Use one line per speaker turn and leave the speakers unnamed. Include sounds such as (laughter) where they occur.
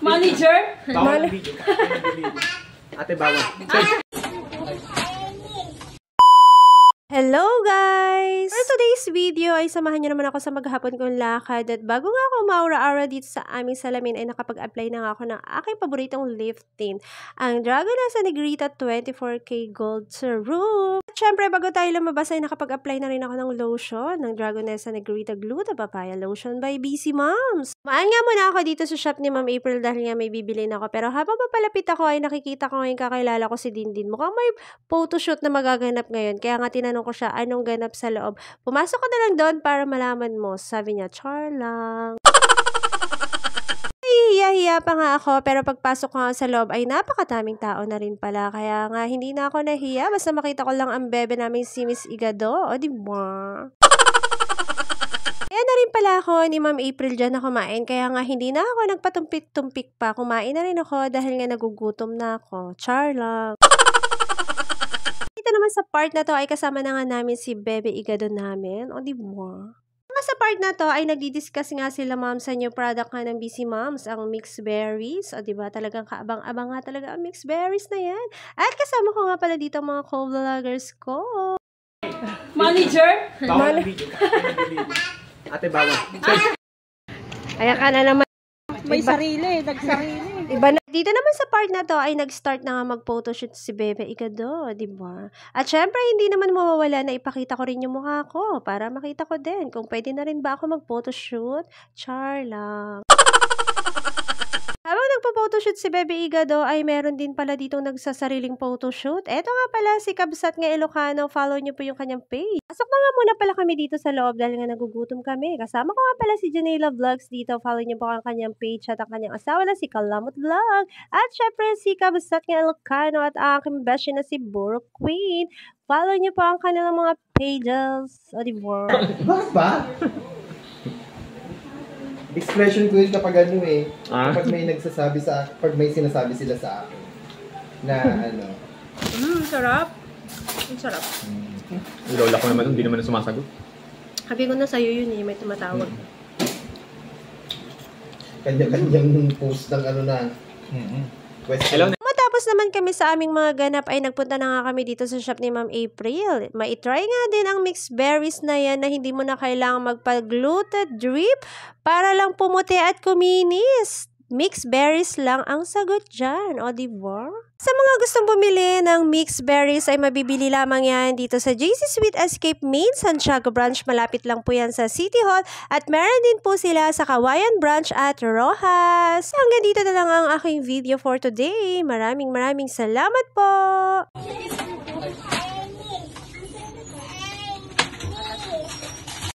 Manager? Bawal video. Ate bawal. Hello guys! For today's video, ay samahan niyo naman ako sa maghapon kong lakad at bago nga ako maura-aura dito sa aming salamin ay nakapag-apply na nga ako ng aking paboritong lip tint, ang Dragonessa Negrita 24K Gold Serum. At syempre, bago tayo lumabas ay nakapag-apply na rin ako ng lotion, ng Dragonessa Negrita Gluta Papaya Lotion by BC Moms. Maan nga muna ako dito sa shop ni Ma'am April dahil nga may bibili na ako pero habang papalapit ako ay nakikita ko ngayon kakilala ko si Dindin. Mukhang may photoshoot na magaganap ngayon kaya nga tinanong ko siya anong ganap sa loob. Pumasok ko na lang doon yon para malaman mo. Sabi niya, char lang. (laughs) Nahihiya pa nga ako pero pagpasok ko sa loob ay napakadaming tao na rin pala. Kaya nga hindi na ako nahiya basta makita ko lang ang bebe namin si Miss Igado. O di ba? (laughs) Kaya na rin pala ako ni Ma'am April dyan na kumain kaya nga hindi na ako nagpatumpik-tumpik pa. Kumain na rin ako dahil nga nagugutom na ako. Char lang. (laughs) sa part na to ay kasama na nga namin si Bebe Igado namin. O, di ba? Mga sa part na to ay nagdi-discuss nga sila ma'am sa new product nga ng BC Moms, ang mixed berries. O di ba talagang kaabang-abang nga talaga ang mixed berries na yan. At kasama ko nga pala dito mga co-vloggers ko. Manager? Bawal video. Ate, bawal. Ayan ka na naman. May sarili, nagsarili. Iba na. Dito naman sa part na to ay nag-start na nga mag-photoshoot si Bebe Igado, di ba? At syempre, hindi naman mawawala na ipakita ko rin yung mukha ko para makita ko din kung pwede na rin ba ako mag-photoshoot. Char lang nagpo-photoshoot si Bebe Igado ay meron din pala ditong nagsasariling photoshoot. Eto nga pala si Kabsat nga Ilocano, follow niyo po yung kanyang page. Pasok na nga muna pala kami dito sa loob dahil nga nagugutom kami. Kasama ko nga pala si Janela Vlogs dito, follow niyo po ang kanyang page at ang kanyang asawa na si Kalamot Vlog. At syempre si Kabsat nga Ilocano at ang aking beshi na si Boro Queen. Follow niyo po ang kanilang mga pages. O di ba? (laughs) ba? expression ko yun kapag ano eh, ah? kapag may nagsasabi sa, akin, pag may sinasabi sila sa akin, na ano. Mmm, sarap. Ang sarap. Mm. Lola ko naman, hindi naman na sumasagot. Sabi ko na sa'yo yun eh, may tumatawag. Mm. Kanya-kanyang post ng ano na, mm -hmm. Hello, naman kami sa aming mga ganap ay nagpunta na nga kami dito sa shop ni Ma'am April. Maitry nga din ang mixed berries na yan na hindi mo na kailangan magpa-gluta drip para lang pumuti at kuminis. Mixed berries lang ang sagot dyan, o diba? Sa mga gustong bumili ng mixed berries ay mabibili lamang yan dito sa JC Sweet Escape Main Santiago Branch. Malapit lang po yan sa City Hall at meron din po sila sa Kawayan Branch at Rojas. Hanggang dito na lang ang aking video for today. Maraming maraming salamat po!